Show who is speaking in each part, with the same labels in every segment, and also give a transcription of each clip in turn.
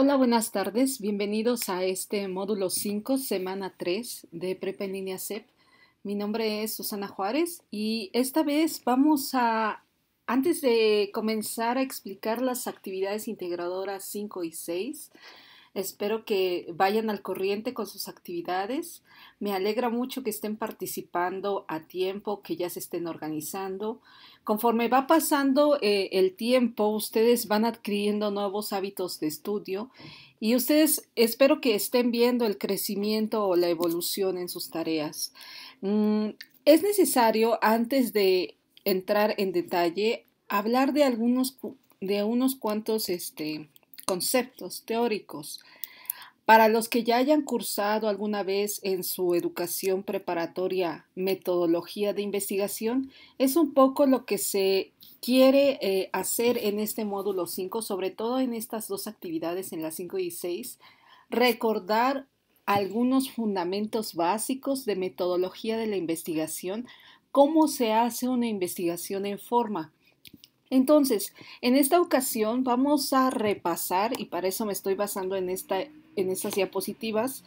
Speaker 1: Hola, buenas tardes. Bienvenidos a este módulo 5, semana 3 de Prepa en Línea CEP. Mi nombre es Susana Juárez y esta vez vamos a, antes de comenzar a explicar las actividades integradoras 5 y 6, Espero que vayan al corriente con sus actividades. Me alegra mucho que estén participando a tiempo, que ya se estén organizando. Conforme va pasando eh, el tiempo, ustedes van adquiriendo nuevos hábitos de estudio y ustedes espero que estén viendo el crecimiento o la evolución en sus tareas. Mm, es necesario, antes de entrar en detalle, hablar de algunos de unos cuantos este, conceptos teóricos. Para los que ya hayan cursado alguna vez en su educación preparatoria metodología de investigación, es un poco lo que se quiere eh, hacer en este módulo 5, sobre todo en estas dos actividades, en las 5 y 6, recordar algunos fundamentos básicos de metodología de la investigación, cómo se hace una investigación en forma, entonces, en esta ocasión vamos a repasar, y para eso me estoy basando en, esta, en estas diapositivas,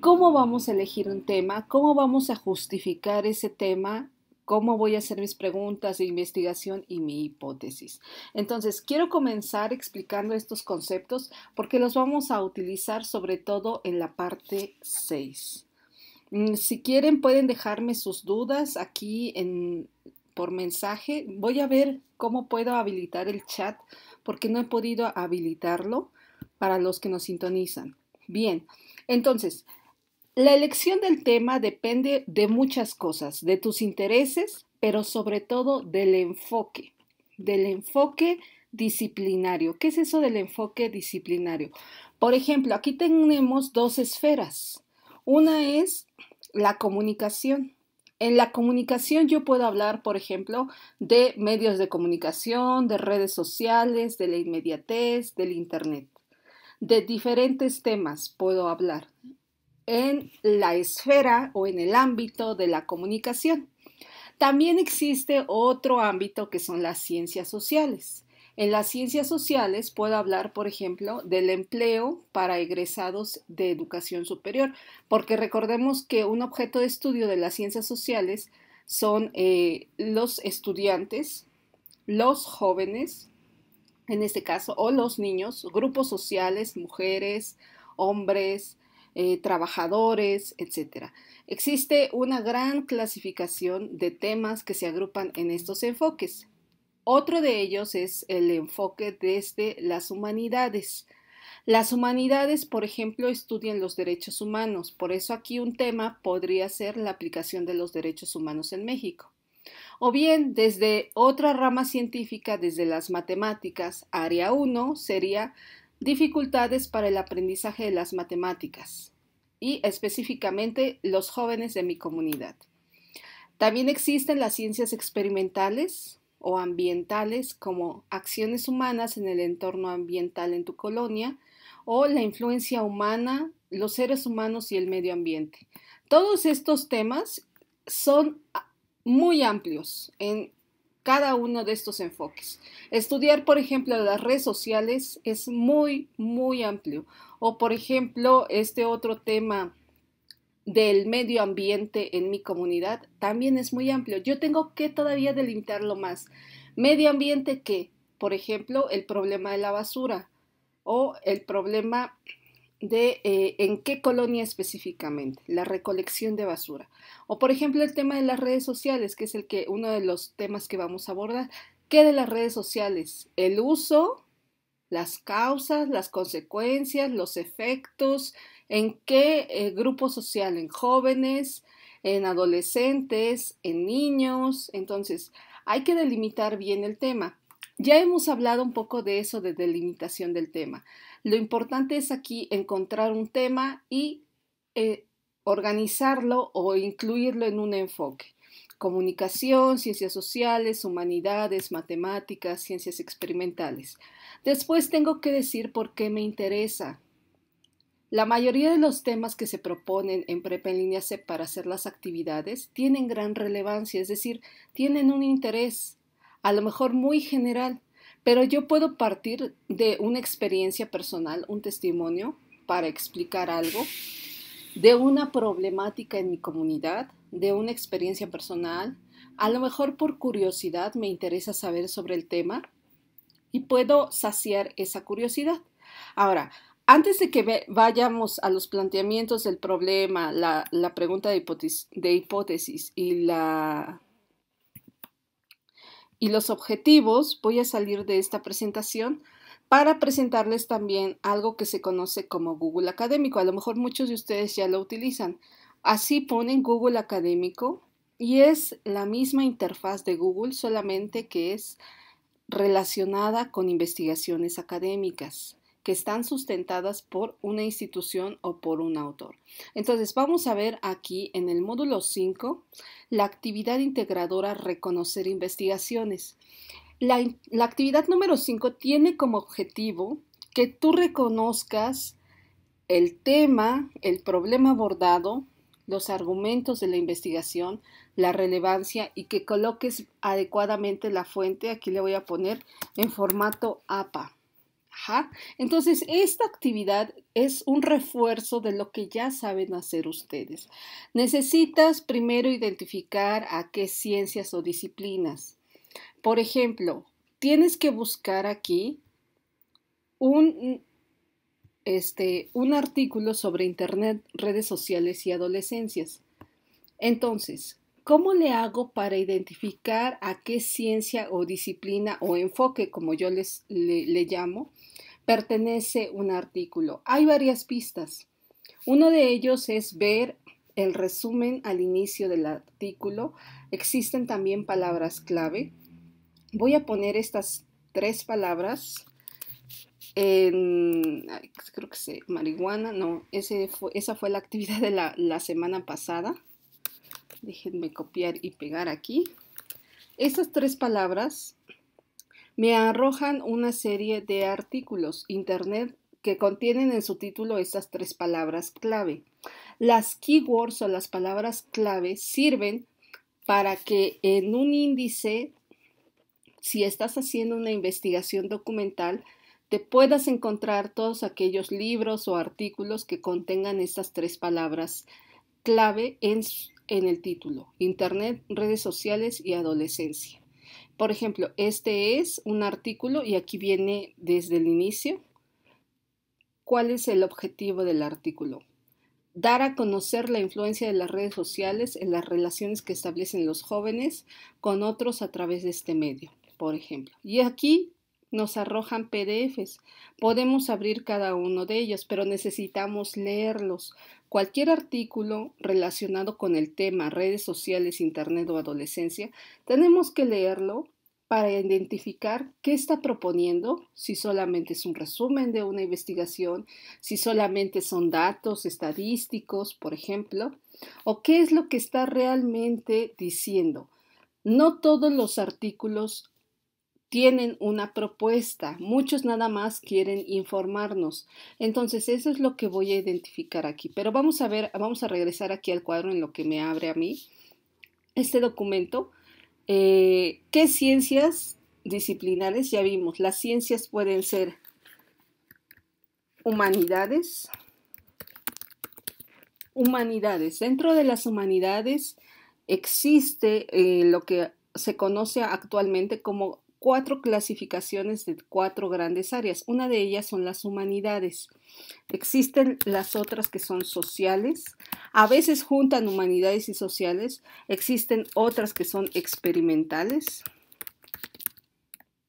Speaker 1: cómo vamos a elegir un tema, cómo vamos a justificar ese tema, cómo voy a hacer mis preguntas de investigación y mi hipótesis. Entonces, quiero comenzar explicando estos conceptos porque los vamos a utilizar sobre todo en la parte 6. Mm, si quieren, pueden dejarme sus dudas aquí en por mensaje. Voy a ver cómo puedo habilitar el chat porque no he podido habilitarlo para los que nos sintonizan. Bien, entonces, la elección del tema depende de muchas cosas, de tus intereses, pero sobre todo del enfoque, del enfoque disciplinario. ¿Qué es eso del enfoque disciplinario? Por ejemplo, aquí tenemos dos esferas. Una es la comunicación en la comunicación yo puedo hablar, por ejemplo, de medios de comunicación, de redes sociales, de la inmediatez, del Internet. De diferentes temas puedo hablar en la esfera o en el ámbito de la comunicación. También existe otro ámbito que son las ciencias sociales. En las ciencias sociales puedo hablar, por ejemplo, del empleo para egresados de educación superior, porque recordemos que un objeto de estudio de las ciencias sociales son eh, los estudiantes, los jóvenes, en este caso, o los niños, grupos sociales, mujeres, hombres, eh, trabajadores, etc. Existe una gran clasificación de temas que se agrupan en estos enfoques. Otro de ellos es el enfoque desde las humanidades. Las humanidades, por ejemplo, estudian los derechos humanos, por eso aquí un tema podría ser la aplicación de los derechos humanos en México. O bien, desde otra rama científica, desde las matemáticas, área 1 sería dificultades para el aprendizaje de las matemáticas y específicamente los jóvenes de mi comunidad. También existen las ciencias experimentales, o ambientales como acciones humanas en el entorno ambiental en tu colonia o la influencia humana, los seres humanos y el medio ambiente. Todos estos temas son muy amplios en cada uno de estos enfoques. Estudiar, por ejemplo, las redes sociales es muy, muy amplio. O, por ejemplo, este otro tema del medio ambiente en mi comunidad también es muy amplio. Yo tengo que todavía delimitarlo más. Medio ambiente que, por ejemplo, el problema de la basura o el problema de eh, en qué colonia específicamente, la recolección de basura. O por ejemplo el tema de las redes sociales, que es el que uno de los temas que vamos a abordar. ¿Qué de las redes sociales? El uso, las causas, las consecuencias, los efectos, en qué eh, grupo social, en jóvenes, en adolescentes, en niños. Entonces, hay que delimitar bien el tema. Ya hemos hablado un poco de eso, de delimitación del tema. Lo importante es aquí encontrar un tema y eh, organizarlo o incluirlo en un enfoque. Comunicación, ciencias sociales, humanidades, matemáticas, ciencias experimentales. Después tengo que decir por qué me interesa, la mayoría de los temas que se proponen en Prepa en Línea C para hacer las actividades tienen gran relevancia, es decir, tienen un interés, a lo mejor muy general, pero yo puedo partir de una experiencia personal, un testimonio, para explicar algo, de una problemática en mi comunidad, de una experiencia personal, a lo mejor por curiosidad me interesa saber sobre el tema y puedo saciar esa curiosidad. Ahora, antes de que vayamos a los planteamientos del problema, la, pregunta de, hipótesis, y, la, y los objetivos, voy a salir de esta presentación para presentarles también algo que se conoce como Google Académico. A lo mejor muchos de ustedes ya lo utilizan. Así ponen Google Académico y es la misma interfaz de Google, solamente que es relacionada con investigaciones académicas que están sustentadas por una institución o por un autor. Entonces vamos a ver aquí en el módulo 5 la actividad integradora reconocer investigaciones. La, actividad número 5 tiene como objetivo que tú reconozcas el tema, el problema abordado, los argumentos de la investigación, la relevancia y que coloques adecuadamente la fuente. Aquí le voy a poner en formato APA. Entonces, esta actividad es un refuerzo de lo que ya saben hacer ustedes. Necesitas primero identificar a qué ciencias o disciplinas. Por ejemplo, tienes que buscar aquí un, este, un artículo sobre Internet, redes sociales y adolescencias. Entonces, ¿Cómo le hago para identificar a qué ciencia o disciplina o enfoque, como yo les, le, llamo, pertenece un artículo? Hay varias pistas. Uno de ellos es ver el resumen al inicio del artículo. Existen también palabras clave. Voy a poner estas tres palabras. En, creo que marihuana, no, esa fue la actividad de la semana pasada déjenme copiar y pegar aquí. Estas tres palabras me arrojan una serie de artículos Internet que contienen en su título estas tres palabras clave. Las keywords o las palabras clave sirven para que en un índice, si estás haciendo una investigación documental, te puedas encontrar todos aquellos libros o artículos que contengan estas tres palabras clave en, en el título, Internet, redes sociales y adolescencia. Por ejemplo, este es un artículo y aquí viene desde el inicio. ¿Cuál es el objetivo del artículo? Dar a conocer la influencia de las redes sociales en las relaciones que establecen los jóvenes con otros a través de este medio, por ejemplo. Y aquí nos arrojan PDFs. Podemos abrir cada uno de ellos, pero necesitamos leerlos. Cualquier artículo relacionado con el tema redes sociales, Internet o adolescencia, tenemos que leerlo para identificar qué está proponiendo, si solamente es un resumen de una investigación, si solamente son datos estadísticos, por ejemplo, o qué es lo que está realmente diciendo. No todos los artículos tienen una propuesta, muchos nada más quieren informarnos. Entonces, eso es lo que voy a identificar aquí. Pero vamos a ver, vamos a regresar aquí al cuadro en lo que me abre a mí este documento. Eh, ¿Qué ciencias disciplinares? Ya vimos, las ciencias pueden ser humanidades, humanidades. Dentro de las humanidades existe eh, lo que se conoce actualmente como cuatro clasificaciones de cuatro grandes áreas. Una de ellas son las humanidades. Existen las otras que son sociales. A veces juntan humanidades y sociales. Existen otras que son experimentales.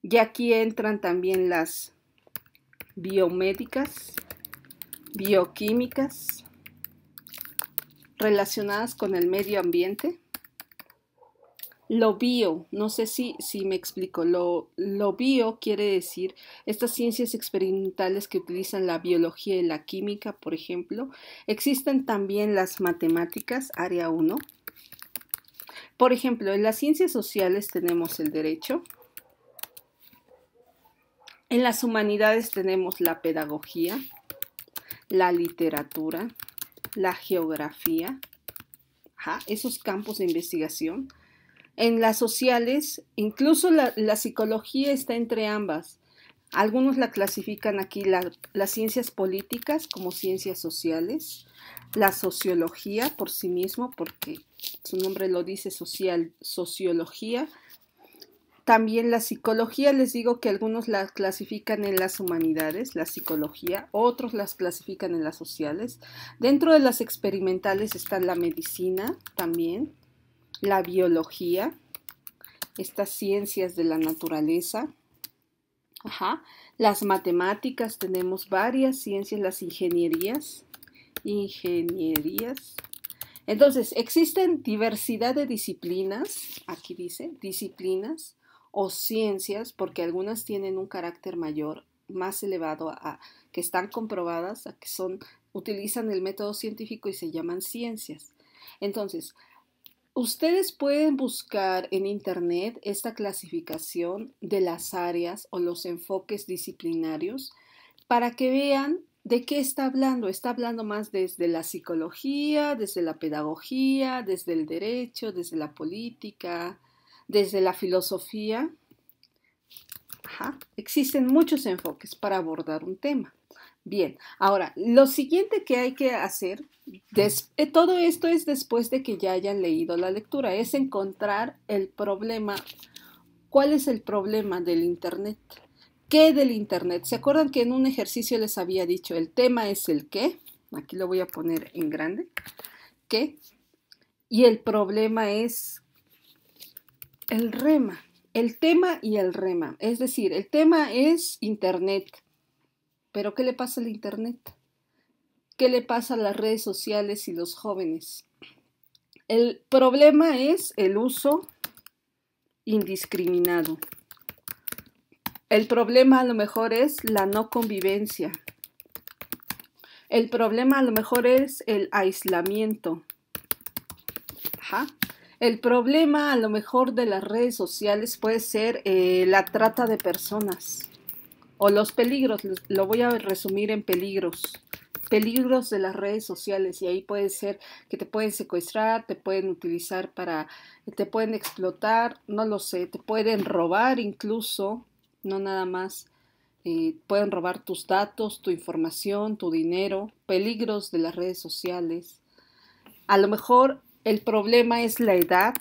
Speaker 1: Y aquí entran también las biomédicas, bioquímicas, relacionadas con el medio ambiente lo bio, no sé si, si me explico, lo, bio quiere decir estas ciencias experimentales que utilizan la biología y la química, por ejemplo. Existen también las matemáticas, área 1. Por ejemplo, en las ciencias sociales tenemos el derecho, en las humanidades tenemos la pedagogía, la literatura, la geografía, esos campos de investigación en las sociales, incluso la, psicología está entre ambas. Algunos la clasifican aquí las ciencias políticas como ciencias sociales, la sociología por sí mismo, porque su nombre lo dice social, sociología. También la psicología, les digo que algunos la clasifican en las humanidades, la psicología, otros las clasifican en las sociales. Dentro de las experimentales está la medicina también, la biología, estas ciencias de la naturaleza, las matemáticas, tenemos varias ciencias, las ingenierías, ingenierías. Entonces, existen diversidad de disciplinas, aquí dice, disciplinas o ciencias, porque algunas tienen un carácter mayor, más elevado, a, que están comprobadas, a que son, utilizan el método científico y se llaman ciencias. Entonces, Ustedes pueden buscar en Internet esta clasificación de las áreas o los enfoques disciplinarios para que vean de qué está hablando. Está hablando más desde la psicología, desde la pedagogía, desde el derecho, desde la política, desde la filosofía. Existen muchos enfoques para abordar un tema. Bien, ahora, lo siguiente que hay que hacer, eh, todo esto es después de que ya hayan leído la lectura, es encontrar el problema. ¿Cuál es el problema del Internet? ¿Qué del Internet? ¿Se acuerdan que en un ejercicio les había dicho el tema es el qué? Aquí lo voy a poner en grande. ¿Qué? Y el problema es el rema. El tema y el rema. Es decir, el tema es Internet pero ¿qué le pasa al Internet? ¿Qué le pasa a las redes sociales y los jóvenes? El problema es el uso indiscriminado. El problema a lo mejor es la no convivencia. El problema a lo mejor es el aislamiento. El problema a lo mejor de las redes sociales puede ser eh, la trata de personas o los peligros, lo voy a resumir en peligros, peligros de las redes sociales y ahí puede ser que te pueden secuestrar, te pueden utilizar para, te pueden explotar, no lo sé, te pueden robar incluso, no nada más, eh, pueden robar tus datos, tu información, tu dinero, peligros de las redes sociales. A lo mejor el problema es la edad,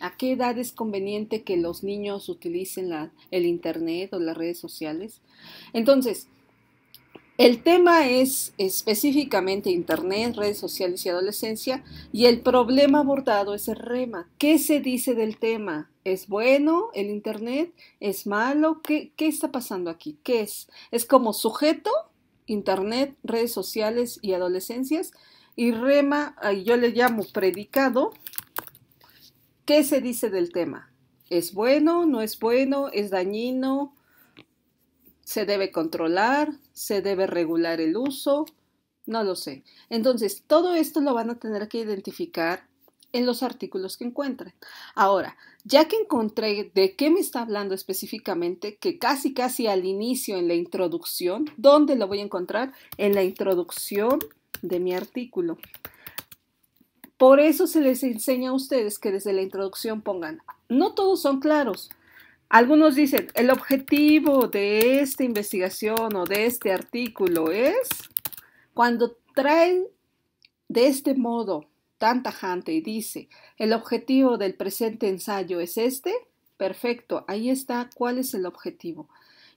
Speaker 1: ¿A qué edad es conveniente que los niños utilicen el Internet o las redes sociales? Entonces, el tema es específicamente Internet, redes sociales y adolescencia, y el problema abordado es el REMA. ¿Qué se dice del tema? ¿Es bueno el Internet? ¿Es malo? ¿Qué, qué está pasando aquí? ¿Qué es? ¿Es como sujeto? Internet, redes sociales y adolescencias. Y REMA, yo le llamo predicado, ¿Qué se dice del tema? ¿Es bueno? ¿No es bueno? ¿Es dañino? ¿Se debe controlar? ¿Se debe regular el uso? No lo sé. Entonces, todo esto lo van a tener que identificar en los artículos que encuentren. Ahora, ya que encontré de qué me está hablando específicamente, que casi casi al inicio en la introducción, ¿dónde lo voy a encontrar? En la introducción de mi artículo. Por eso se les enseña a ustedes que desde la introducción pongan, no todos son claros. Algunos dicen, el objetivo de esta investigación o de este artículo es, cuando traen de este modo tan tajante y dice, el objetivo del presente ensayo es este, perfecto, ahí está cuál es el objetivo.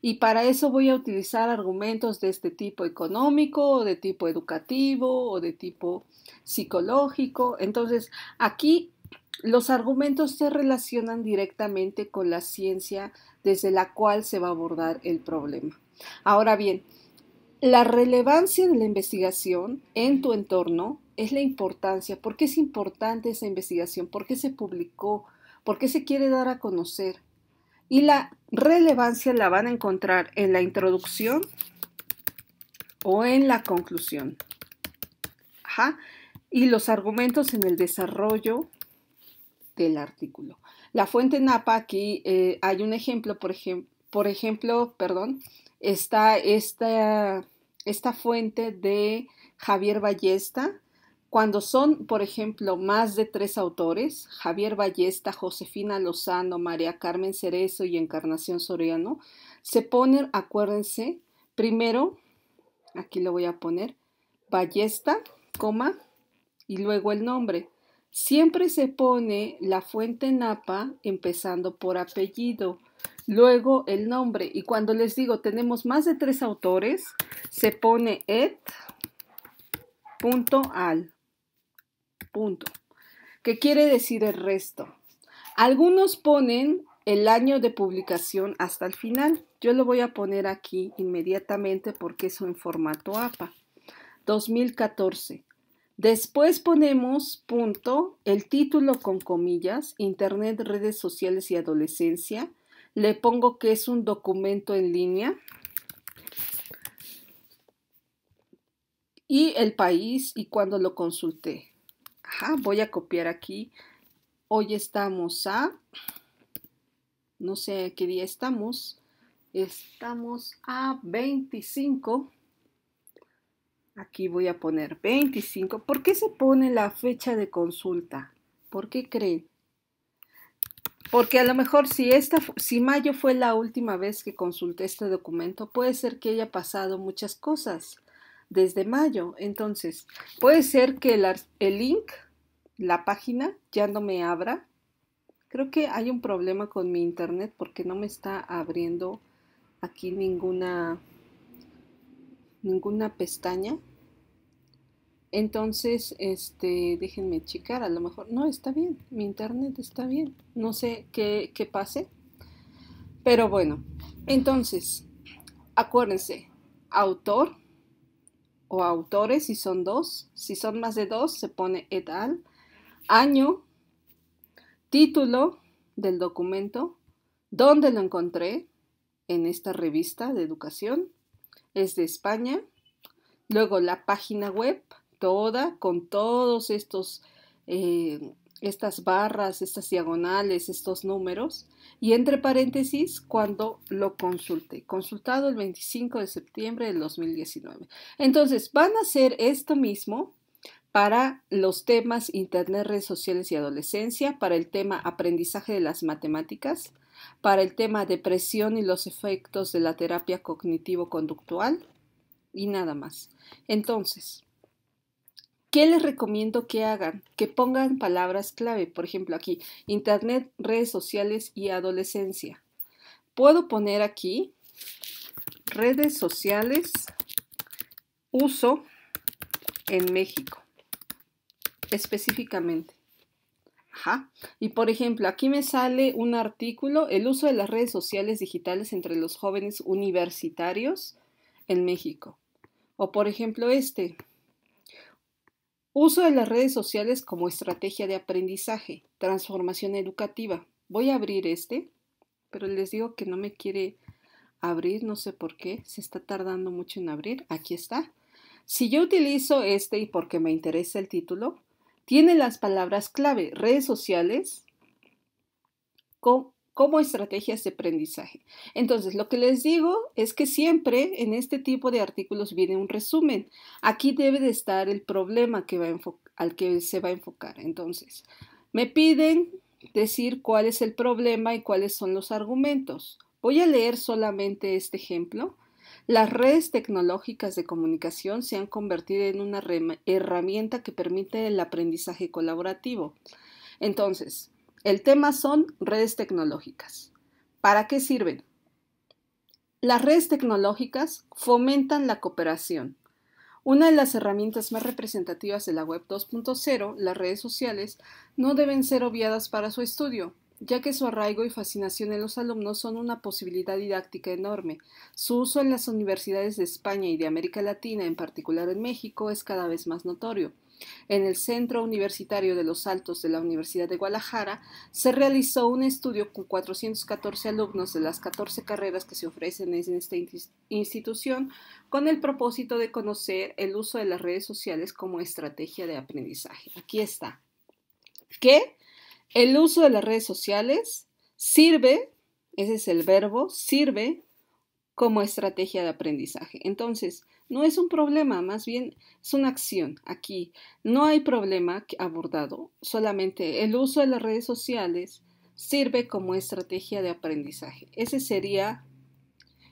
Speaker 1: Y para eso voy a utilizar argumentos de este tipo económico, o de tipo educativo, o de tipo psicológico. Entonces, aquí los argumentos se relacionan directamente con la ciencia desde la cual se va a abordar el problema. Ahora bien, la relevancia de la investigación en tu entorno es la importancia. ¿Por qué es importante esa investigación? ¿Por qué se publicó? ¿Por qué se quiere dar a conocer? Y la relevancia la van a encontrar en la introducción o en la conclusión. Ajá. Y los argumentos en el desarrollo del artículo. La fuente NAPA, aquí eh, hay un ejemplo, por, ejemplo, por ejemplo, perdón, está esta fuente de Javier Ballesta, cuando son, por ejemplo, más de tres autores, Javier Ballesta, Josefina Lozano, María Carmen Cerezo y Encarnación Soriano, se ponen, acuérdense, primero, aquí lo voy a poner, Ballesta, coma, y luego el nombre. Siempre se pone la fuente Napa empezando por apellido, luego el nombre. Y cuando les digo tenemos más de tres autores, se pone et.al punto. ¿Qué quiere decir el resto? Algunos ponen el año de publicación hasta el final. Yo lo voy a poner aquí inmediatamente porque es en formato APA. 2014. Después ponemos punto, el título con comillas, Internet, redes sociales y adolescencia. Le pongo que es un documento en línea. Y el país y cuando lo consulté voy a copiar aquí. Hoy estamos a, no sé qué día estamos, estamos a 25. Aquí voy a poner 25. ¿Por qué se pone la fecha de consulta? ¿Por qué creen? Porque a lo mejor si, esta, si mayo fue la última vez que consulté este documento, puede ser que haya pasado muchas cosas desde mayo. Entonces, puede ser que el, link, la página, ya no me abra. Creo que hay un problema con mi internet porque no me está abriendo aquí ninguna ninguna pestaña. Entonces, este, déjenme checar, a lo mejor, no, está bien, mi internet está bien, no sé qué, qué pase, pero bueno, entonces, acuérdense, autor, o autores, si son dos. Si son más de dos, se pone et al. Año, título del documento, dónde lo encontré en esta revista de educación, es de España. Luego la página web, toda, con todos estos eh, estas barras, estas diagonales, estos números y entre paréntesis cuando lo consulte. Consultado el 25 de septiembre del 2019. Entonces, van a hacer esto mismo para los temas Internet, redes sociales y adolescencia, para el tema aprendizaje de las matemáticas, para el tema depresión y los efectos de la terapia cognitivo-conductual y nada más. Entonces, ¿Qué les recomiendo que hagan? Que pongan palabras clave, por ejemplo aquí, Internet, redes sociales y adolescencia. Puedo poner aquí redes sociales, uso en México, específicamente. Ajá. Y por ejemplo, aquí me sale un artículo, el uso de las redes sociales digitales entre los jóvenes universitarios en México. O por ejemplo este, Uso de las redes sociales como estrategia de aprendizaje, transformación educativa. Voy a abrir este, pero les digo que no me quiere abrir, no sé por qué, se está tardando mucho en abrir. Aquí está. Si yo utilizo este y porque me interesa el título, tiene las palabras clave redes sociales, con como estrategias de aprendizaje. Entonces, lo que les digo es que siempre en este tipo de artículos viene un resumen. Aquí debe de estar el problema al que se va a enfocar. Entonces, me piden decir cuál es el problema y cuáles son los argumentos. Voy a leer solamente este ejemplo. Las redes tecnológicas de comunicación se han convertido en una herramienta que permite el aprendizaje colaborativo. Entonces, el tema son redes tecnológicas. ¿Para qué sirven? Las redes tecnológicas fomentan la cooperación. Una de las herramientas más representativas de la Web 2.0, las redes sociales, no deben ser obviadas para su estudio, ya que su arraigo y fascinación en los alumnos son una posibilidad didáctica enorme. Su uso en las universidades de España y de América Latina, en particular en México, es cada vez más notorio. En el Centro Universitario de los Altos de la Universidad de Guadalajara se realizó un estudio con 414 alumnos de las 14 carreras que se ofrecen en esta institución con el propósito de conocer el uso de las redes sociales como estrategia de aprendizaje. Aquí está. ¿Qué? El uso de las redes sociales sirve, ese es el verbo, sirve como estrategia de aprendizaje. Entonces, no es un problema, más bien es una acción. Aquí no hay problema abordado, solamente el uso de las redes sociales sirve como estrategia de aprendizaje. Ese sería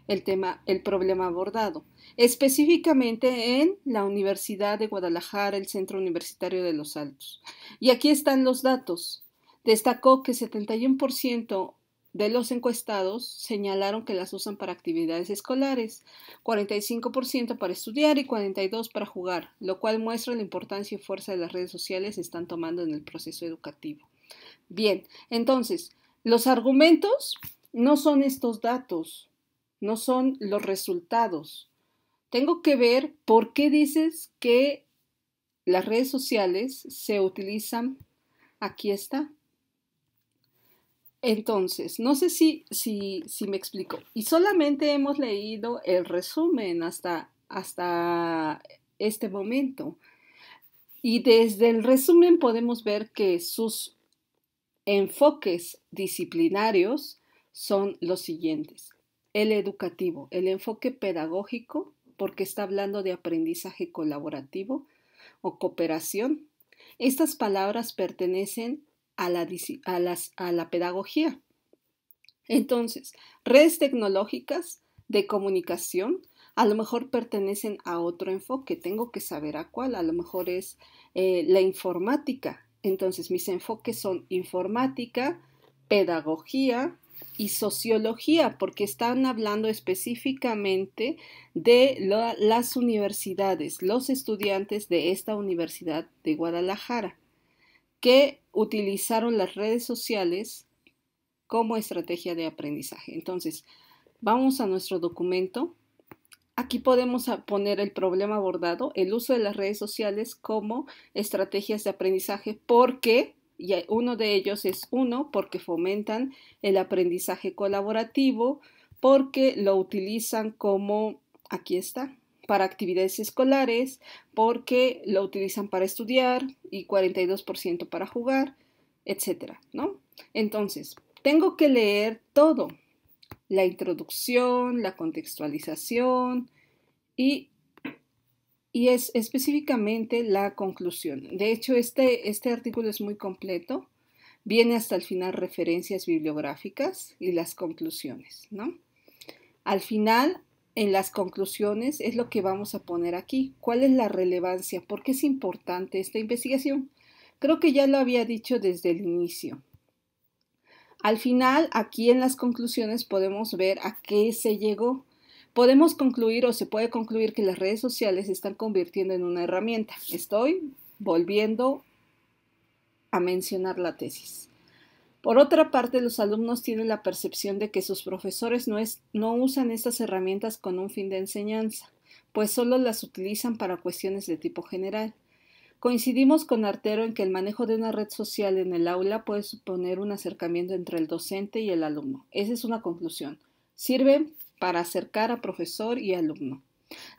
Speaker 1: el tema, el problema abordado. Específicamente en la Universidad de Guadalajara, el Centro Universitario de los Altos. Y aquí están los datos. Destacó que 71% de los encuestados señalaron que las usan para actividades escolares, 45% para estudiar y 42% para jugar, lo cual muestra la importancia y fuerza de las redes sociales están tomando en el proceso educativo. Bien, entonces, los argumentos no son estos datos, no son los resultados. Tengo que ver por qué dices que las redes sociales se utilizan. Aquí está, entonces, no sé si, si, si me explico. Y solamente hemos leído el resumen hasta, hasta este momento. Y desde el resumen podemos ver que sus enfoques disciplinarios son los siguientes. El educativo, el enfoque pedagógico, porque está hablando de aprendizaje colaborativo o cooperación. Estas palabras pertenecen a la, a a la pedagogía. Entonces, redes tecnológicas de comunicación a lo mejor pertenecen a otro enfoque, tengo que saber a cuál, a lo mejor es eh, la informática. Entonces, mis enfoques son informática, pedagogía y sociología, porque están hablando específicamente de las universidades, los estudiantes de esta Universidad de Guadalajara, que utilizaron las redes sociales como estrategia de aprendizaje. Entonces, vamos a nuestro documento. Aquí podemos poner el problema abordado, el uso de las redes sociales como estrategias de aprendizaje, porque y uno de ellos es uno, porque fomentan el aprendizaje colaborativo, porque lo utilizan como, aquí está, para actividades escolares porque lo utilizan para estudiar y 42% para jugar, etcétera, ¿no? Entonces, tengo que leer todo, la introducción, la contextualización y, y es específicamente la conclusión. De hecho, este, este artículo es muy completo. Viene hasta el final referencias bibliográficas y las conclusiones, ¿no? Al final en las conclusiones es lo que vamos a poner aquí. ¿Cuál es la relevancia? ¿Por qué es importante esta investigación? Creo que ya lo había dicho desde el inicio. Al final, aquí en las conclusiones podemos ver a qué se llegó. Podemos concluir o se puede concluir que las redes sociales se están convirtiendo en una herramienta. Estoy volviendo a mencionar la tesis. Por otra parte, los alumnos tienen la percepción de que sus profesores no, usan estas herramientas con un fin de enseñanza, pues solo las utilizan para cuestiones de tipo general. Coincidimos con Artero en que el manejo de una red social en el aula puede suponer un acercamiento entre el docente y el alumno. Esa es una conclusión. Sirve para acercar a profesor y alumno.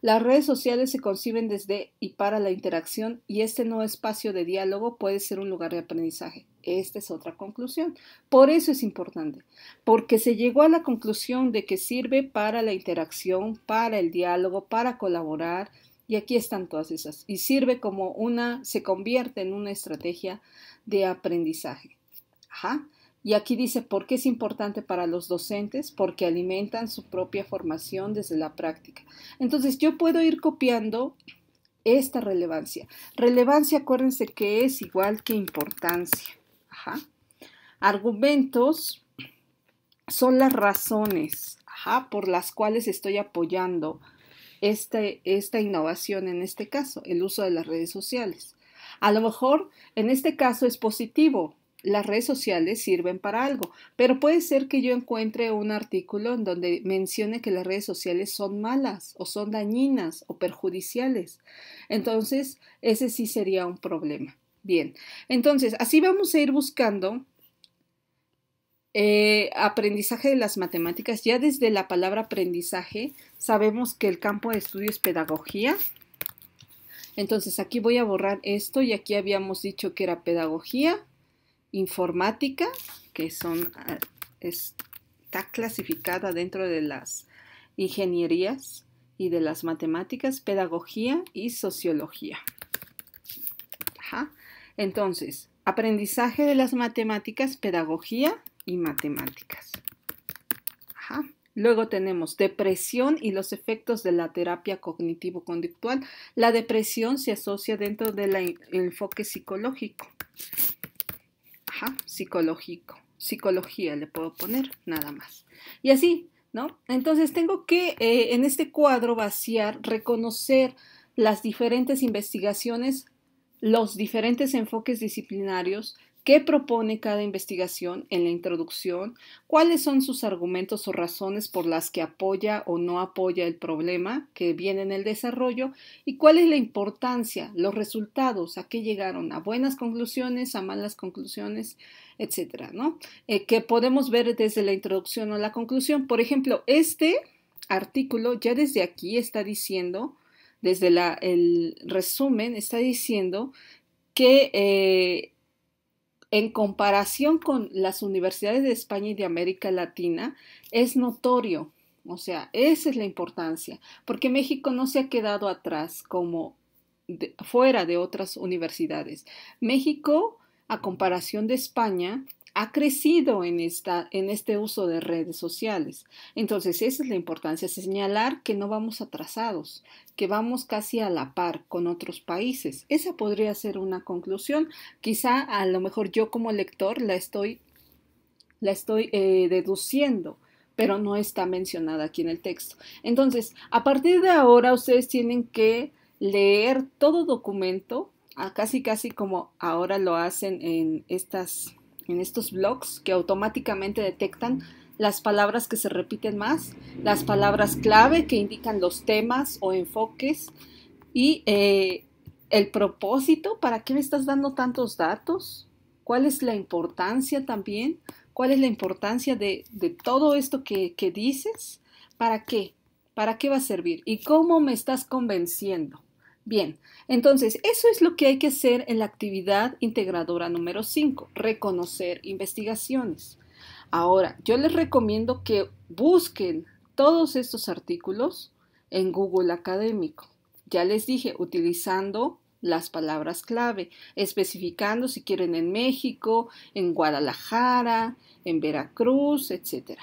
Speaker 1: Las redes sociales se conciben desde y para la interacción y este no espacio de diálogo puede ser un lugar de aprendizaje. Esta es otra conclusión. Por eso es importante, porque se llegó a la conclusión de que sirve para la interacción, para el diálogo, para colaborar, y aquí están todas esas, y sirve como una, se convierte en una estrategia de aprendizaje. Ajá. Y aquí dice, ¿por qué es importante para los docentes? Porque alimentan su propia formación desde la práctica. Entonces, yo puedo ir copiando esta relevancia. Relevancia, acuérdense que es igual que importancia. Argumentos son las razones por las cuales estoy apoyando este, esta innovación en este caso, el uso de las redes sociales. A lo mejor en este caso es positivo. Las redes sociales sirven para algo, pero puede ser que yo encuentre un artículo en donde mencione que las redes sociales son malas o son dañinas o perjudiciales. Entonces, ese sí sería un problema. Bien, entonces así vamos a ir buscando eh, aprendizaje de las matemáticas. Ya desde la palabra aprendizaje sabemos que el campo de estudio es pedagogía. Entonces aquí voy a borrar esto y aquí habíamos dicho que era pedagogía, informática, que son, ah, está clasificada dentro de las ingenierías y de las matemáticas, pedagogía y sociología. Ajá. Entonces, aprendizaje de las matemáticas, pedagogía y matemáticas. Luego tenemos depresión y los efectos de la terapia cognitivo-conductual. La depresión se asocia dentro del enfoque psicológico. psicológico. Psicología le puedo poner, nada más. Y así, ¿no? Entonces tengo que eh, en este cuadro vaciar, reconocer las diferentes investigaciones los diferentes enfoques disciplinarios que propone cada investigación en la introducción, cuáles son sus argumentos o razones por las que apoya o no apoya el problema que viene en el desarrollo y cuál es la importancia, los resultados, a qué llegaron, a buenas conclusiones, a malas conclusiones, etcétera, ¿no? Eh, que podemos ver desde la introducción o la conclusión. Por ejemplo, este artículo ya desde aquí está diciendo desde el resumen, está diciendo que eh, en comparación con las universidades de España y de América Latina, es notorio. O sea, esa es la importancia, porque México no se ha quedado atrás como fuera de otras universidades. México, a comparación de España, ha crecido en, esta, en este uso de redes sociales. Entonces, esa es la importancia, señalar que no vamos atrasados, que vamos casi a la par con otros países. Esa podría ser una conclusión. Quizá a lo mejor yo como lector la estoy, la estoy eh, deduciendo pero no está mencionada aquí en el texto. Entonces, a partir de ahora ustedes tienen que leer todo documento, casi casi como ahora lo hacen en estas en estos blogs que automáticamente detectan las palabras que se repiten más, las palabras clave que indican los temas o enfoques y eh, el propósito, ¿para qué me estás dando tantos datos? ¿Cuál es la importancia también? ¿Cuál es la importancia de, todo esto que, que dices? ¿Para qué? ¿Para qué va a servir? ¿Y cómo me estás convenciendo? Bien, entonces eso es lo que hay que hacer en la actividad integradora número 5, reconocer investigaciones. Ahora, yo les recomiendo que busquen todos estos artículos en Google Académico. Ya les dije, utilizando las palabras clave, especificando si quieren en México, en Guadalajara, en Veracruz, etc.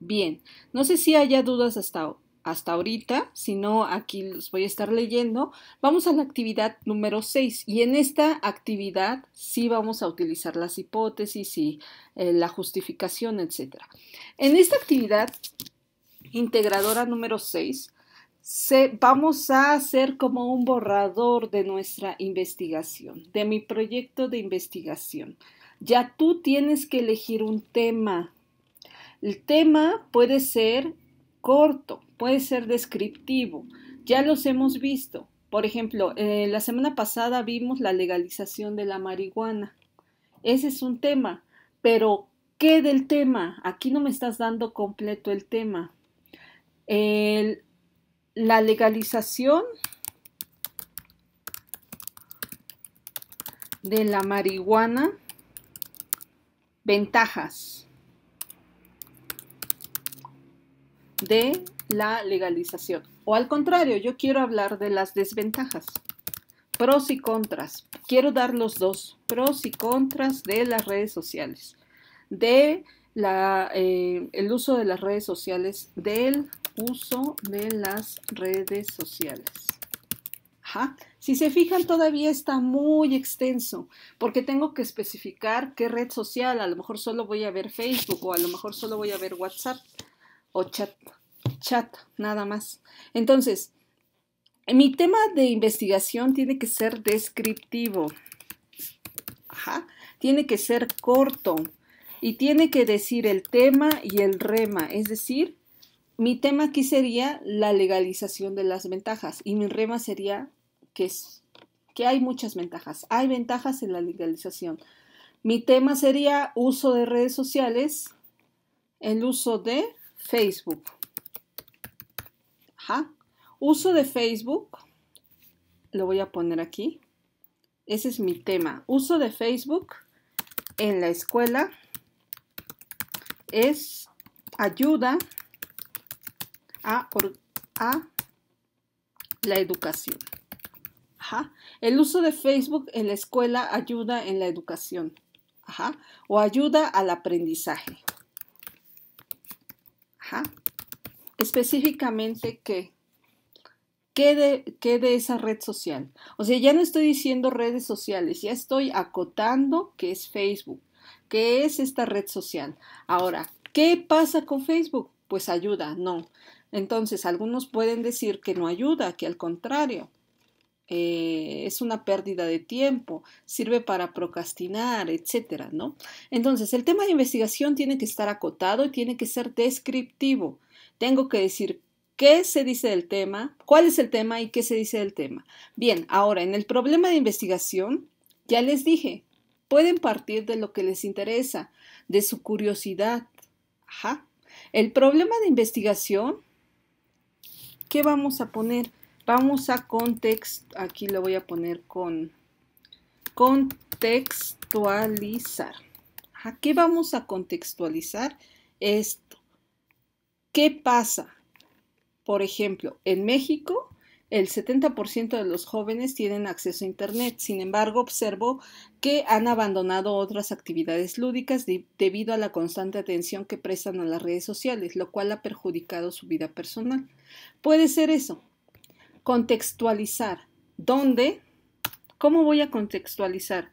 Speaker 1: Bien, no sé si haya dudas hasta hasta ahorita, si no aquí los voy a estar leyendo. Vamos a la actividad número 6 y en esta actividad sí vamos a utilizar las hipótesis y eh, la justificación, etc. En esta actividad integradora número 6 se, vamos a hacer como un borrador de nuestra investigación, de mi proyecto de investigación. Ya tú tienes que elegir un tema. El tema puede ser corto, puede ser descriptivo. Ya los hemos visto. Por ejemplo, eh, la semana pasada vimos la legalización de la marihuana. Ese es un tema, pero ¿qué del tema? Aquí no me estás dando completo el tema. la legalización de la marihuana, ventajas de la legalización. O al contrario, yo quiero hablar de las desventajas. Pros y contras. Quiero dar los dos. Pros y contras de las redes sociales. De la, eh, el uso de las redes sociales. Del uso de las redes sociales. Si se fijan, todavía está muy extenso, porque tengo que especificar qué red social. A lo mejor solo voy a ver Facebook o a lo mejor solo voy a ver WhatsApp o chat. Chat, nada más. Entonces, mi tema de investigación tiene que ser descriptivo. Tiene que ser corto y tiene que decir el tema y el rema, es decir, mi tema aquí sería la legalización de las ventajas y mi rema sería que, es, que hay muchas ventajas, hay ventajas en la legalización. Mi tema sería uso de redes sociales, el uso de Facebook. Ajá. Uso de Facebook. Lo voy a poner aquí. Ese es mi tema. Uso de Facebook en la escuela es ayuda a, la educación. El uso de Facebook en la escuela ayuda en la educación. Ajá. O ayuda al aprendizaje. Ajá específicamente qué. ¿Qué de, esa red social? O sea, ya no estoy diciendo redes sociales, ya estoy acotando que es Facebook, qué es esta red social. Ahora, ¿qué pasa con Facebook? Pues ayuda, no. Entonces, algunos pueden decir que no ayuda, que al contrario, eh, es una pérdida de tiempo, sirve para procrastinar, etcétera, ¿no? Entonces, el tema de investigación tiene que estar acotado y tiene que ser descriptivo tengo que decir qué se dice del tema, cuál es el tema y qué se dice del tema. Bien, ahora en el problema de investigación, ya les dije, pueden partir de lo que les interesa, de su curiosidad. El problema de investigación, ¿qué vamos a poner? Vamos a context, aquí lo voy a poner con contextualizar. ¿A qué vamos a contextualizar? Es ¿Qué pasa? Por ejemplo, en México el 70% de los jóvenes tienen acceso a Internet. Sin embargo, observo que han abandonado otras actividades lúdicas debido a la constante atención que prestan a las redes sociales, lo cual ha perjudicado su vida personal. Puede ser eso. Contextualizar. ¿Dónde? ¿Cómo voy a contextualizar?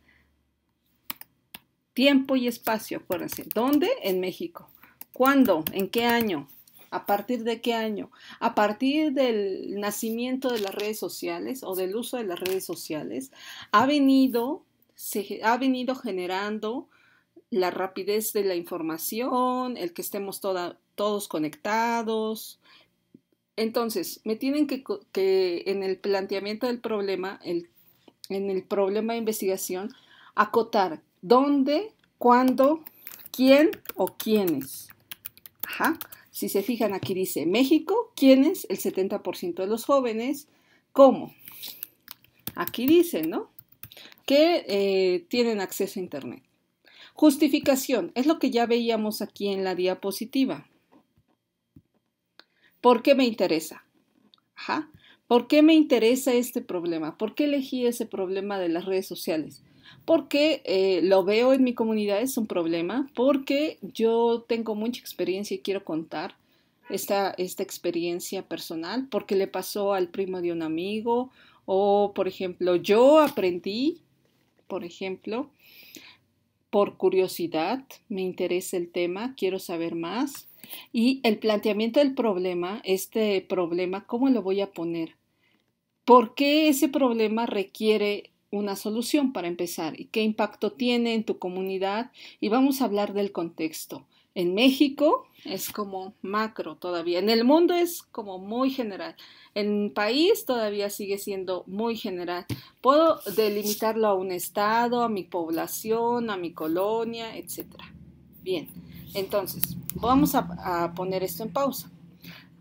Speaker 1: Tiempo y espacio, acuérdense. ¿Dónde? En México. ¿Cuándo? ¿En qué año? ¿A partir de qué año? A partir del nacimiento de las redes sociales o del uso de las redes sociales, ha venido, se, ha venido generando la rapidez de la información, el que estemos todos conectados. Entonces, me tienen que, en el planteamiento del problema, en el problema de investigación, acotar dónde, cuándo, quién o quiénes. Ajá. Si se fijan aquí dice México, ¿quiénes? El 70% de los jóvenes. ¿Cómo? Aquí dice, ¿no? Que eh, tienen acceso a Internet. Justificación, es lo que ya veíamos aquí en la diapositiva. ¿Por qué me interesa? ¿Por qué me interesa este problema? ¿Por qué elegí ese problema de las redes sociales? porque eh, lo veo en mi comunidad, es un problema, porque yo tengo mucha experiencia y quiero contar esta, esta experiencia personal, porque le pasó al primo de un amigo, o por ejemplo, yo aprendí, por ejemplo, por curiosidad, me interesa el tema, quiero saber más. Y el planteamiento del problema, este problema, ¿cómo lo voy a poner? ¿Por qué ese problema requiere una solución para empezar y qué impacto tiene en tu comunidad y vamos a hablar del contexto. En México es como macro todavía, en el mundo es como muy general, en país todavía sigue siendo muy general. Puedo delimitarlo a un estado, a mi población, a mi colonia, etc. Bien, entonces vamos a poner esto en pausa.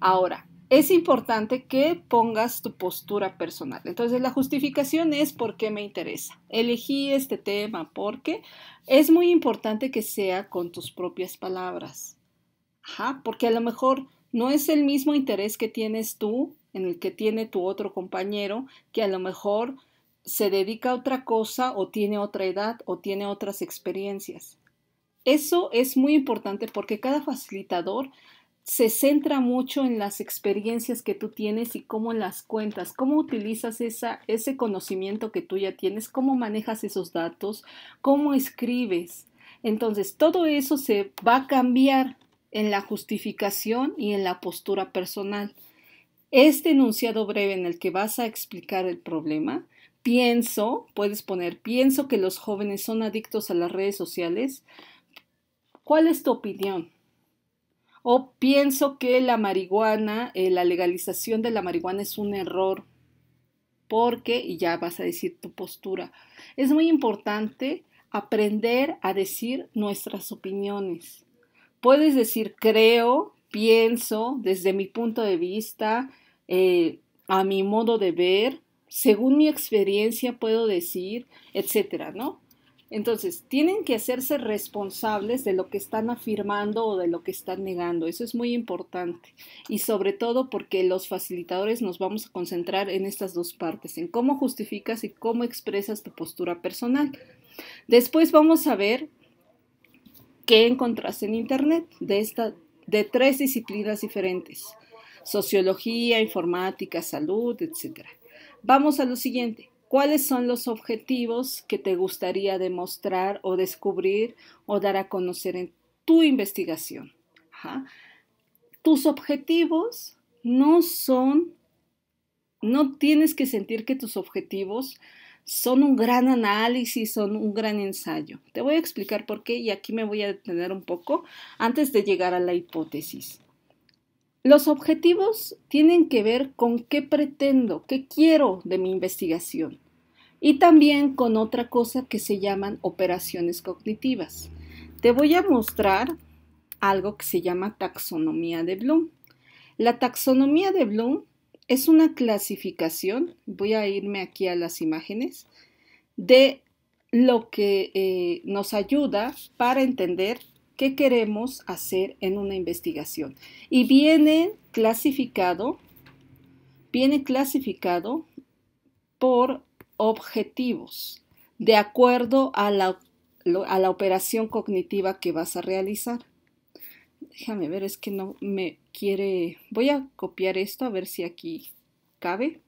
Speaker 1: Ahora, es importante que pongas tu postura personal. Entonces, la justificación es por qué me interesa. Elegí este tema porque es muy importante que sea con tus propias palabras. Ajá, porque a lo mejor no es el mismo interés que tienes tú en el que tiene tu otro compañero, que a lo mejor se dedica a otra cosa o tiene otra edad o tiene otras experiencias. Eso es muy importante porque cada facilitador se centra mucho en las experiencias que tú tienes y cómo las cuentas, cómo utilizas ese conocimiento que tú ya tienes, cómo manejas esos datos, cómo escribes. Entonces, todo eso se va a cambiar en la justificación y en la postura personal. Este enunciado breve en el que vas a explicar el problema, pienso, puedes poner, pienso que los jóvenes son adictos a las redes sociales. ¿Cuál es tu opinión? o pienso que la marihuana, eh, la legalización de la marihuana es un error, porque, y ya vas a decir tu postura, es muy importante aprender a decir nuestras opiniones. Puedes decir creo, pienso, desde mi punto de vista, eh, a mi modo de ver, según mi experiencia puedo decir, etcétera, ¿no? Entonces, tienen que hacerse responsables de lo que están afirmando o de lo que están negando. Eso es muy importante. Y sobre todo porque los facilitadores nos vamos a concentrar en estas dos partes, en cómo justificas y cómo expresas tu postura personal. Después vamos a ver qué encontras en Internet de, de tres disciplinas diferentes. Sociología, informática, salud, etc. Vamos a lo siguiente. ¿Cuáles son los objetivos que te gustaría demostrar o descubrir o dar a conocer en tu investigación? Tus objetivos no son, no tienes que sentir que tus objetivos son un gran análisis, son un gran ensayo. Te voy a explicar por qué y aquí me voy a detener un poco antes de llegar a la hipótesis. Los objetivos tienen que ver con qué pretendo, qué quiero de mi investigación y también con otra cosa que se llaman operaciones cognitivas. Te voy a mostrar algo que se llama taxonomía de Bloom. La taxonomía de Bloom es una clasificación, voy a irme aquí a las imágenes, de lo que eh, nos ayuda para entender ¿Qué queremos hacer en una investigación. Y viene clasificado, viene clasificado por objetivos, de acuerdo a la, a la operación cognitiva que vas a realizar. Déjame ver, es que no me quiere... Voy a copiar esto a ver si aquí cabe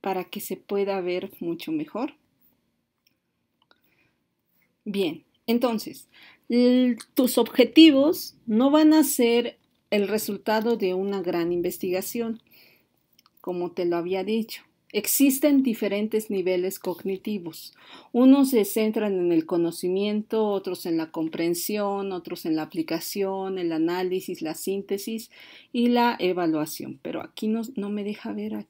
Speaker 1: para que se pueda ver mucho mejor. Bien, entonces, tus objetivos no van a ser el resultado de una gran investigación, como te lo había dicho. Existen diferentes niveles cognitivos. Unos se centran en el conocimiento, otros en la comprensión, otros en la aplicación, el análisis, la síntesis y la evaluación. Pero aquí no, me deja ver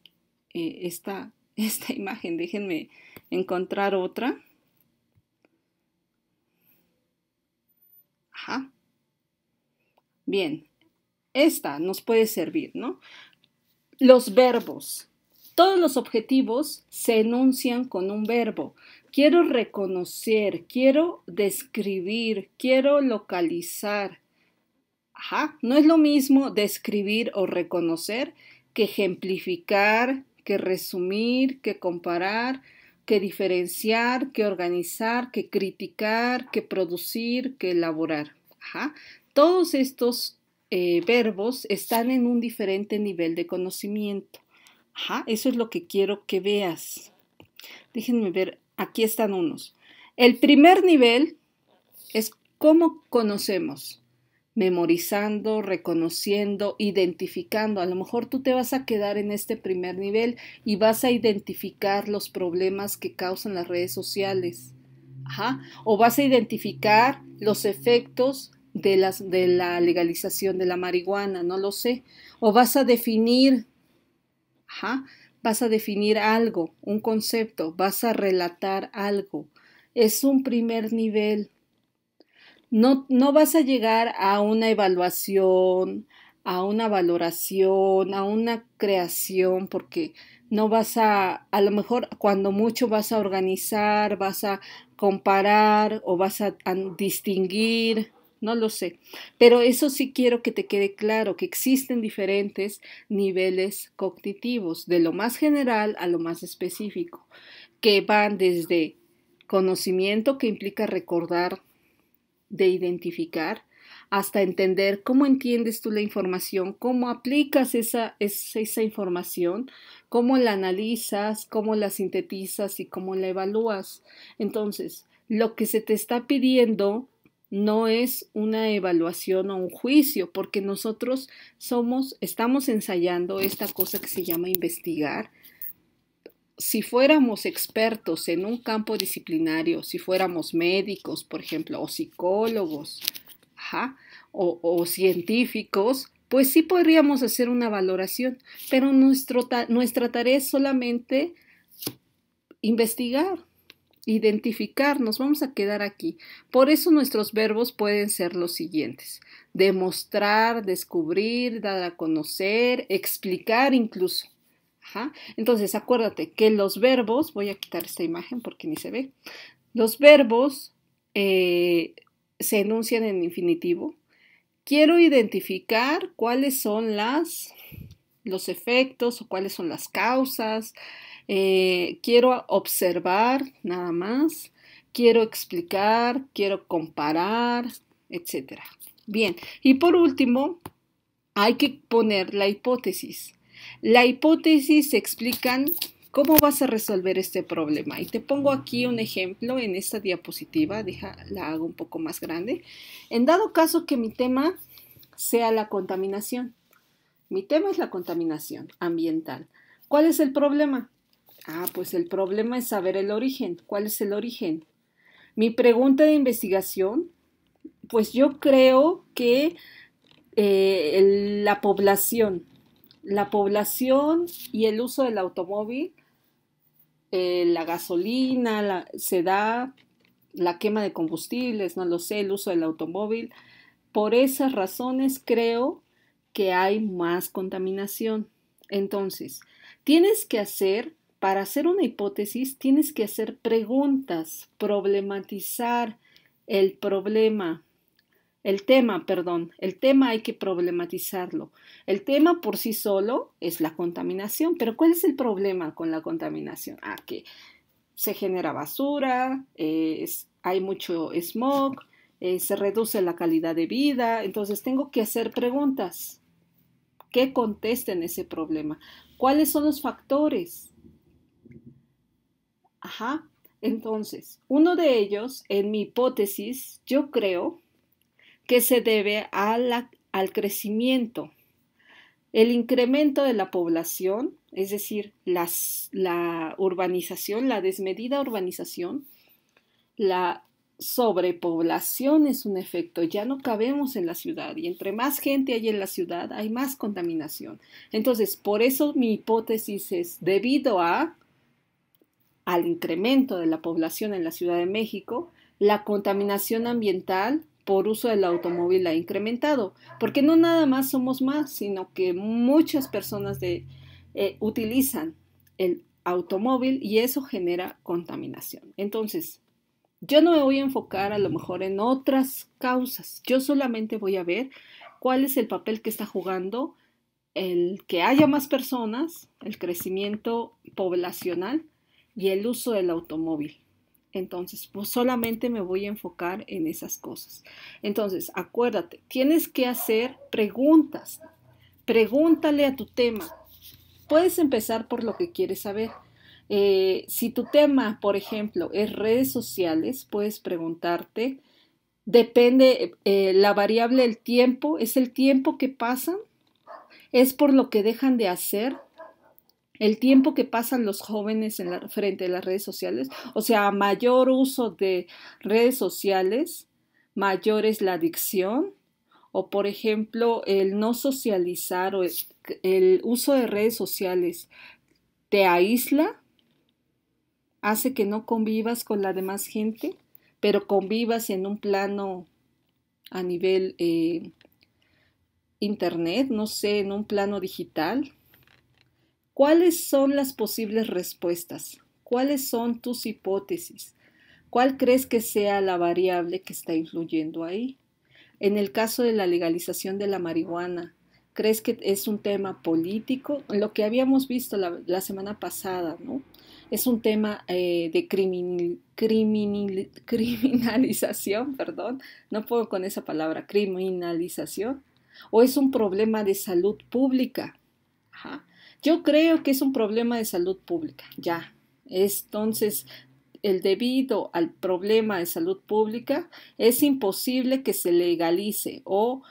Speaker 1: eh, esta imagen. Déjenme encontrar otra. Ajá. Bien, esta nos puede servir, ¿no? Los verbos. Todos los objetivos se enuncian con un verbo. Quiero reconocer, quiero describir, quiero localizar. Ajá, no es lo mismo describir o reconocer que ejemplificar, que resumir, que comparar, que diferenciar, que organizar, que criticar, que producir, que elaborar. Todos estos eh, verbos están en un diferente nivel de conocimiento. Eso es lo que quiero que veas. Déjenme ver, aquí están unos. El primer nivel es cómo conocemos memorizando, reconociendo, identificando. A lo mejor tú te vas a quedar en este primer nivel y vas a identificar los problemas que causan las redes sociales. Ajá. O vas a identificar los efectos de, las, de la legalización de la marihuana, no lo sé. O vas a definir, ajá, vas a definir algo, un concepto, vas a relatar algo. Es un primer nivel no, vas a llegar a una evaluación, a una valoración, a una creación, porque no vas a, a lo mejor cuando mucho vas a organizar, vas a comparar o vas a, a, distinguir, no lo sé. Pero eso sí quiero que te quede claro, que existen diferentes niveles cognitivos, de lo más general a lo más específico, que van desde conocimiento que implica recordar de identificar hasta entender cómo entiendes tú la información, cómo aplicas esa, información, cómo la analizas, cómo la sintetizas y cómo la evalúas. Entonces, lo que se te está pidiendo no es una evaluación o un juicio, porque nosotros somos, estamos ensayando esta cosa que se llama investigar, si fuéramos expertos en un campo disciplinario, si fuéramos médicos, por ejemplo, o psicólogos, o, científicos, pues sí podríamos hacer una valoración, pero nuestra tarea es solamente investigar, identificar, nos vamos a quedar aquí. Por eso nuestros verbos pueden ser los siguientes. Demostrar, descubrir, dar a conocer, explicar incluso. Entonces, acuérdate que los verbos, voy a quitar esta imagen porque ni se ve, los verbos eh, se enuncian en infinitivo. Quiero identificar cuáles son los efectos o cuáles son las causas. Eh, quiero observar nada más. Quiero explicar, quiero comparar, etc. Bien, y por último, hay que poner la hipótesis. La hipótesis explican cómo vas a resolver este problema. Y te pongo aquí un ejemplo en esta diapositiva, deja, la hago un poco más grande. En dado caso que mi tema sea la contaminación. Mi tema es la contaminación ambiental. ¿Cuál es el problema? Ah, pues el problema es saber el origen. ¿Cuál es el origen? Mi pregunta de investigación, pues yo creo que eh, la población la población y el uso del automóvil, eh, la gasolina, la, se da la quema de combustibles, no lo sé, el uso del automóvil. Por esas razones creo que hay más contaminación. Entonces, tienes que hacer, para hacer una hipótesis, tienes que hacer preguntas, problematizar el problema, el tema, perdón, el tema hay que problematizarlo. El tema por sí solo es la contaminación, pero ¿cuál es el problema con la contaminación? Ah, que se genera basura, hay mucho smog, eh, se reduce la calidad de vida. Entonces tengo que hacer preguntas que contesten ese problema. ¿Cuáles son los factores? Ajá. Entonces, uno de ellos, en mi hipótesis, yo creo que se debe al crecimiento, el incremento de la población, es decir, la urbanización, la desmedida urbanización, la sobrepoblación es un efecto, ya no cabemos en la ciudad y entre más gente hay en la ciudad hay más contaminación. Entonces, por eso mi hipótesis es debido a al incremento de la población en la Ciudad de México, la contaminación ambiental por uso del automóvil ha incrementado, porque no nada más somos más, sino que muchas personas eh, utilizan el automóvil y eso genera contaminación. Entonces, yo no me voy a enfocar a lo mejor en otras causas, yo solamente voy a ver cuál es el papel que está jugando el que haya más personas, el crecimiento poblacional y el uso del automóvil. Entonces, pues solamente me voy a enfocar en esas cosas. Entonces, acuérdate, tienes que hacer preguntas. Pregúntale a tu tema. Puedes empezar por lo que quieres saber. Eh, si tu tema, por ejemplo, es redes sociales, puedes preguntarte, depende, eh, la variable del tiempo, ¿es el tiempo que pasan? ¿Es por lo que dejan de hacer? el tiempo que pasan los jóvenes frente a las redes sociales, o sea, mayor uso de redes sociales, mayor es la adicción, o por ejemplo, el no socializar o el, uso de redes sociales te aísla, hace que no convivas con la demás gente, pero convivas en un plano a nivel eh, internet, no sé, en un plano digital. ¿Cuáles son las posibles respuestas? ¿Cuáles son tus hipótesis? ¿Cuál crees que sea la variable que está influyendo ahí? En el caso de la legalización de la marihuana, ¿crees que es un tema político? Lo que habíamos visto la, semana pasada, ¿no? Es un tema eh, de criminalización, perdón, no puedo con esa palabra, criminalización, o es un problema de salud pública. Ajá. Yo creo que es un problema de salud pública, ya. Entonces, el debido al problema de salud pública, es imposible que se legalice o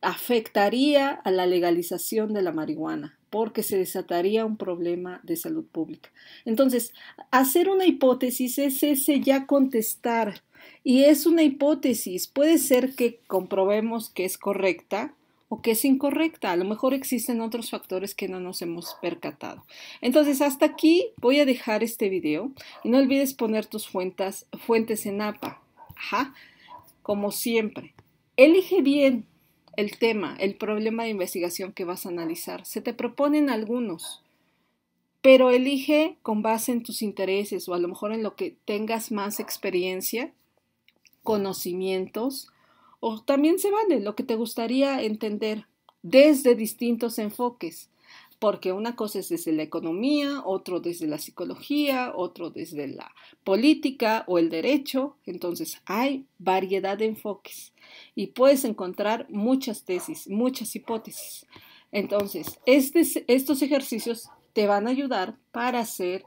Speaker 1: afectaría a la legalización de la marihuana porque se desataría un problema de salud pública. Entonces, hacer una hipótesis es ese ya contestar y es una hipótesis. Puede ser que comprobemos que es correcta, o que es incorrecta. A lo mejor existen otros factores que no nos hemos percatado. Entonces, hasta aquí voy a dejar este video y no olvides poner tus fuentes, fuentes en APA. como siempre. Elige bien el tema, el problema de investigación que vas a analizar. Se te proponen algunos, pero elige con base en tus intereses o a lo mejor en lo que tengas más experiencia, conocimientos, o también se vale lo que te gustaría entender desde distintos enfoques, porque una cosa es desde la economía, otro desde la psicología, otro desde la política o el derecho. Entonces hay variedad de enfoques y puedes encontrar muchas tesis, muchas hipótesis. Entonces, estos ejercicios te van a ayudar para hacer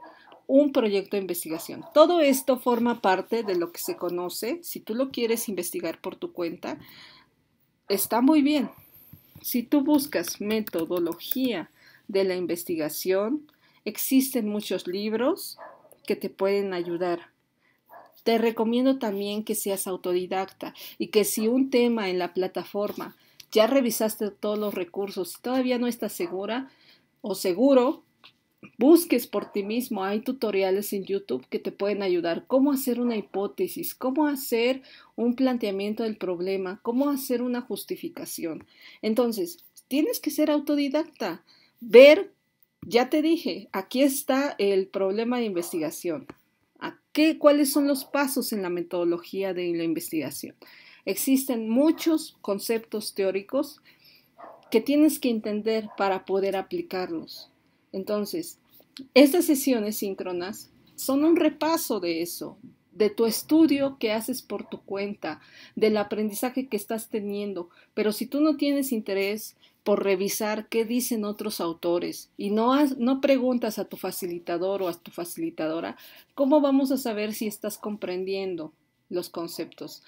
Speaker 1: un proyecto de investigación. Todo esto forma parte de lo que se conoce. Si tú lo quieres investigar por tu cuenta, está muy bien. Si tú buscas metodología de la investigación, existen muchos libros que te pueden ayudar. Te recomiendo también que seas autodidacta y que si un tema en la plataforma ya revisaste todos los recursos y todavía no estás segura o seguro, busques por ti mismo. Hay tutoriales en YouTube que te pueden ayudar. Cómo hacer una hipótesis, cómo hacer un planteamiento del problema, cómo hacer una justificación. Entonces, tienes que ser autodidacta, ver, ya te dije, aquí está el problema de investigación. qué, ¿Cuáles son los pasos en la metodología de la investigación? Existen muchos conceptos teóricos que tienes que entender para poder aplicarlos. Entonces, estas sesiones síncronas son un repaso de eso, de tu estudio que haces por tu cuenta, del aprendizaje que estás teniendo. Pero si tú no tienes interés por revisar qué dicen otros autores y no, no preguntas a tu facilitador o a tu facilitadora, ¿cómo vamos a saber si estás comprendiendo los conceptos?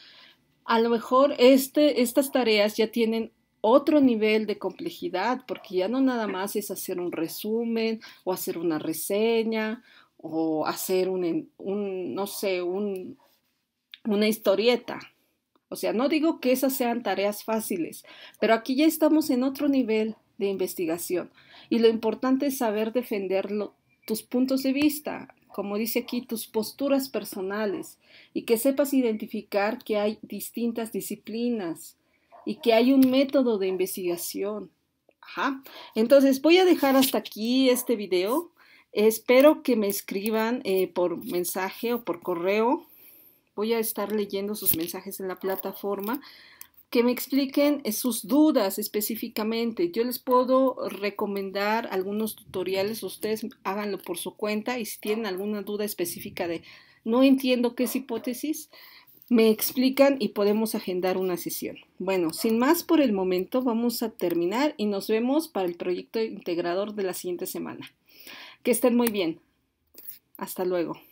Speaker 1: A lo mejor este, estas tareas ya tienen otro nivel de complejidad, porque ya no nada más es hacer un resumen o hacer una reseña o hacer un, no sé, una historieta. O sea, no digo que esas sean tareas fáciles, pero aquí ya estamos en otro nivel de investigación y lo importante es saber defender tus puntos de vista, como dice aquí, tus posturas personales y que sepas identificar que hay distintas disciplinas y que hay un método de investigación. Ajá. Entonces voy a dejar hasta aquí este video. Espero que me escriban eh, por mensaje o por correo. Voy a estar leyendo sus mensajes en la plataforma. Que me expliquen eh, sus dudas específicamente. Yo les puedo recomendar algunos tutoriales. Ustedes háganlo por su cuenta. Y si tienen alguna duda específica de no entiendo qué es hipótesis, me explican y podemos agendar una sesión. Bueno, sin más por el momento, vamos a terminar y nos vemos para el proyecto integrador de la siguiente semana. Que estén muy bien. Hasta luego.